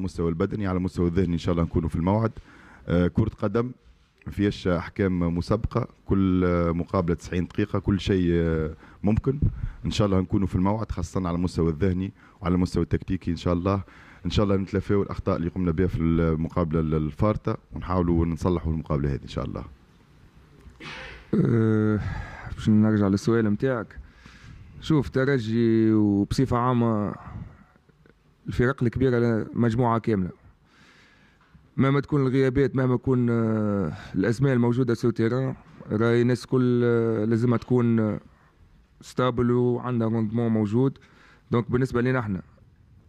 المستوى البدني على المستوى الذهني ان شاء الله نكونوا في الموعد آه، كره قدم فيش احكام مسبقه كل آه، مقابله 90 دقيقه كل شيء آه، ممكن ان شاء الله نكونوا في الموعد خاصه على المستوى الذهني وعلى المستوى التكتيكي ان شاء الله ان شاء الله نتلافاو الاخطاء اللي قمنا بها في المقابله الفارطه ونحاولوا نصلحوا المقابله هذه ان شاء الله باش نرجع للسؤال نتاعك شوف ترجي وبصفه عامه الفرق الكبيره على مجموعه كامله مهما تكون الغيابات مهما تكون آه، الاسماء الموجوده سو تيران راهي الناس الكل آه، لازمها تكون ستابل وعندها روندمون موجود دونك بالنسبه لنا احنا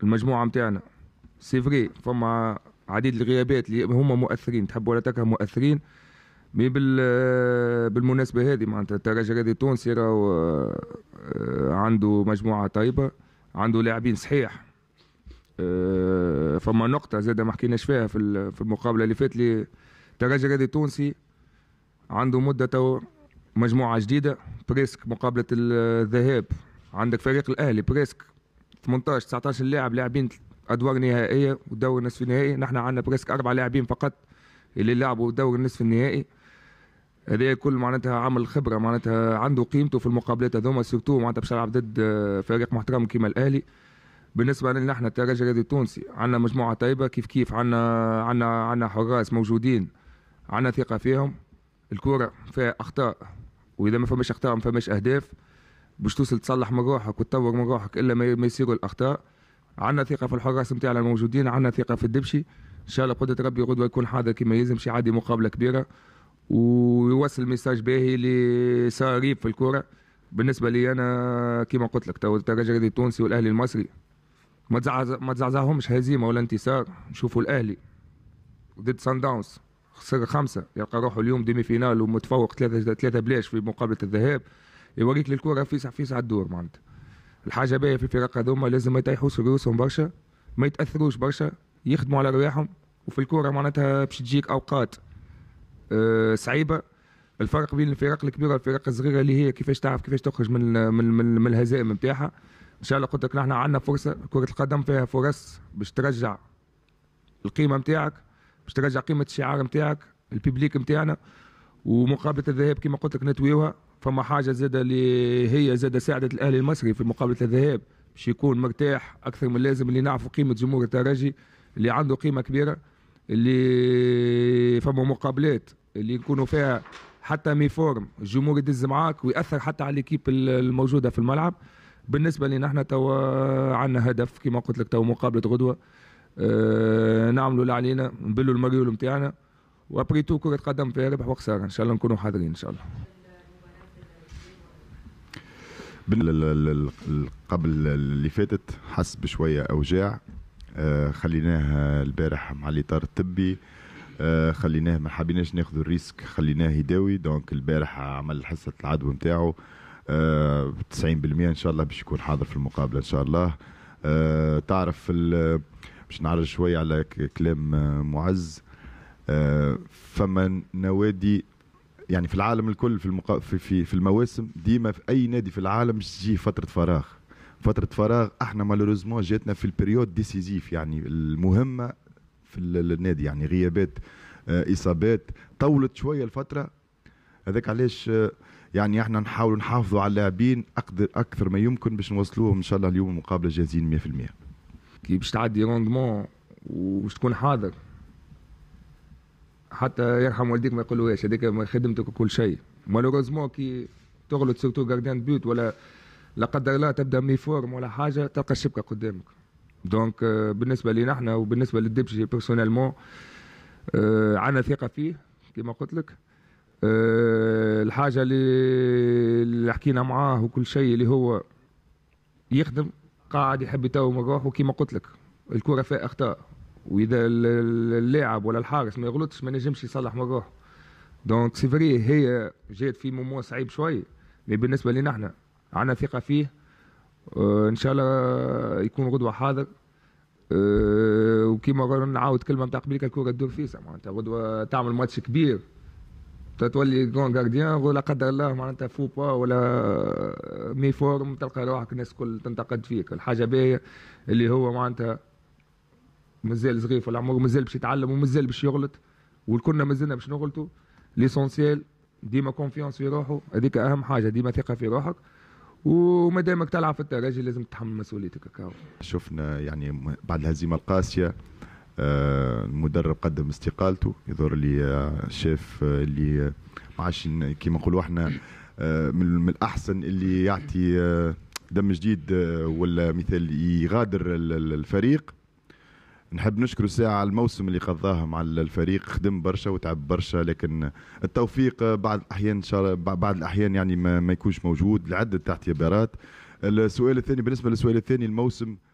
المجموعه نتاعنا سي فري فما عديد الغيابات اللي هما مؤثرين تحب ولا تكره مؤثرين مي بال آه، بالمناسبه هذه معناتها الترجي هذه التونسي راهو عنده مجموعه طيبه عنده لاعبين صحيح آه، فما نقطه زاد ما حكيناش فيها في في المقابله اللي فاتت لي الترجي الرياضي التونسي عنده مده تو مجموعه جديده بريسك مقابله الذهاب عندك فريق الاهلي بريسك 18 19 لاعب لاعبين ادوار نهائيه ودور نصف نهائي نحن عندنا بريسك اربع لاعبين فقط اللي لعبوا دور النصف النهائي هذا كل معناتها عمل خبره معناتها عنده قيمته في المقابلات هذوما سيرتو معناتها باش يلعب ضد آه، فريق محترم كيما الاهلي بالنسبه لنا احنا الترجي الرياضي التونسي عندنا مجموعه طيبه كيف كيف عندنا عندنا عندنا حراس موجودين عندنا ثقه فيهم الكورة فيها اخطاء واذا ما فماش اخطاء ما فماش اهداف باش توصل تصلح من روحك وتطور من روحك الا ما يصيروا الاخطاء عندنا ثقه في الحراس نتاعنا الموجودين عندنا ثقه في الدبشي ان شاء الله قدره ربي غدوه يكون حاضر كما يلزم شي عادي مقابله كبيره ويوصل ميساج باهي لصاريب في الكورة بالنسبه لي انا كما قلت لك تو الترجي التونسي والاهلي المصري ما ما تزعزعهمش هزيمه ولا انتصار شوفوا الاهلي ضد سان داونز خسر خمسه يلقى روحه اليوم ديمي فينال ومتفوق ثلاثه ثلاثه بلاش في مقابله الذهاب يوريك للكره في في ساعه الدور معناتها الحاجه باهيه في الفرق هذوما لازم ما يطيحوش رؤوسهم برشا ما يتاثروش برشا يخدموا على رواحهم وفي الكره معناتها باش تجيك اوقات أه صعيبه الفرق بين الفرق الكبيره والفرق الصغيره اللي هي كيفاش تعرف كيفاش تخرج من من من, من الهزائم نتاعها ان شاء الله قلت لك نحن عندنا فرصه كره القدم فيها فرص باش ترجع القيمه نتاعك باش ترجع قيمه الشعار نتاعك الببليك نتاعنا ومقابله الذهاب كما قلت لك نتويوها فما حاجه زاده اللي هي زاده ساعدت الاهلي المصري في مقابله الذهاب باش يكون مرتاح اكثر من اللازم اللي نعرفوا قيمه جمهور الترجي اللي عنده قيمه كبيره اللي فما مقابلات اللي نكونوا فيها حتى مي فورم الجمهور يدز معاك وياثر حتى على ليكيب الموجوده في الملعب بالنسبه لنا احنا تو عندنا هدف كما قلت لك تو مقابله غدوه آه، نعملوا اللي علينا نبلوا المريول نتاعنا وابري تو كره قدم فيها ربح وخساره ان شاء الله نكونوا حاضرين ان شاء الله قبل اللي فاتت حس بشويه اوجاع آه، خليناه البارح مع الاطار الطبي آه، خليناه ما حبيناش ناخذ الريسك خليناه يداوي دونك البارح عمل حصه العدوى نتاعو 90% ان شاء الله باش يكون حاضر في المقابله ان شاء الله آه، تعرف باش نعرج شويه على كلام آه، معز آه، فما نوادي يعني في العالم الكل في المقا... في, في في المواسم ديما في اي نادي في العالم تجي فتره فراغ فتره فراغ احنا مالوريزمون جاتنا في البريود ديسيزيف يعني المهمه في النادي يعني غيابات اصابات طولت شويه الفتره هذاك علاش آه يعني احنا نحاولوا نحافظوا على اللاعبين اقدر اكثر ما يمكن باش نوصلوهم ان شاء الله اليوم مقابله جاهزين 100% كي باش تعدي روندمون وباش تكون حاضر حتى يرحم والديك ما يقولوهاش هذيك خدمتك وكل شيء مالوروزمون كي تغلط سيرتو جارديان بيوت ولا لا قدر الله تبدا مي فورم ولا حاجه تلقى الشبكه قدامك دونك euh, بالنسبه لي احنا وبالنسبه للدبشي بيرسونيلمون عندنا ثقه فيه كما قلت لك آه، الحاجه اللي, اللي حكينا معاه وكل شيء اللي هو يخدم قاعد يحب يتوم مروح وكما قلت لك الكره فيها اخطاء واذا اللاعب ولا الحارس ما يغلطش ما نجمش يصلح من روحه دونك سي فري هي جات في مومون صعيب شوي مي بالنسبه لنا احنا عندنا ثقه فيه آه، ان شاء الله يكون غدوه حاضر آه، وكيما نعاود كلمه نتاع قبيلك الكره تدور فيه معناتها غدوه تعمل ماتش كبير تتولي جون جارديان ولا قدر الله معناتها فو با ولا آه، مي فورم تلقى روحك الناس الكل تنتقد فيك الحاجه باهيه اللي هو معناتها مازال صغير في العمر مازال باش يتعلم ومازال باش يغلط والكلنا مازلنا باش نغلطوا ليسونسيال ديما كونفيونس في روحه هذيك اهم حاجه ديما ثقه في روحك وما دامك تلعب في الترجي لازم تتحمل مسؤوليتك هكا شفنا يعني بعد الهزيمه القاسيه المدرب قدم استقالته يظهر لي شاف اللي ما عادش كيما نقولوا احنا من الاحسن اللي يعطي دم جديد ولا مثال يغادر الفريق نحب نشكره ساعة على الموسم اللي قضاه مع الفريق خدم برشا وتعب برشا لكن التوفيق بعض الأحيان إن شاء الله بعض الأحيان يعني ما, ما يكونش موجود لعدة اعتبارات السؤال الثاني بالنسبة للسؤال الثاني الموسم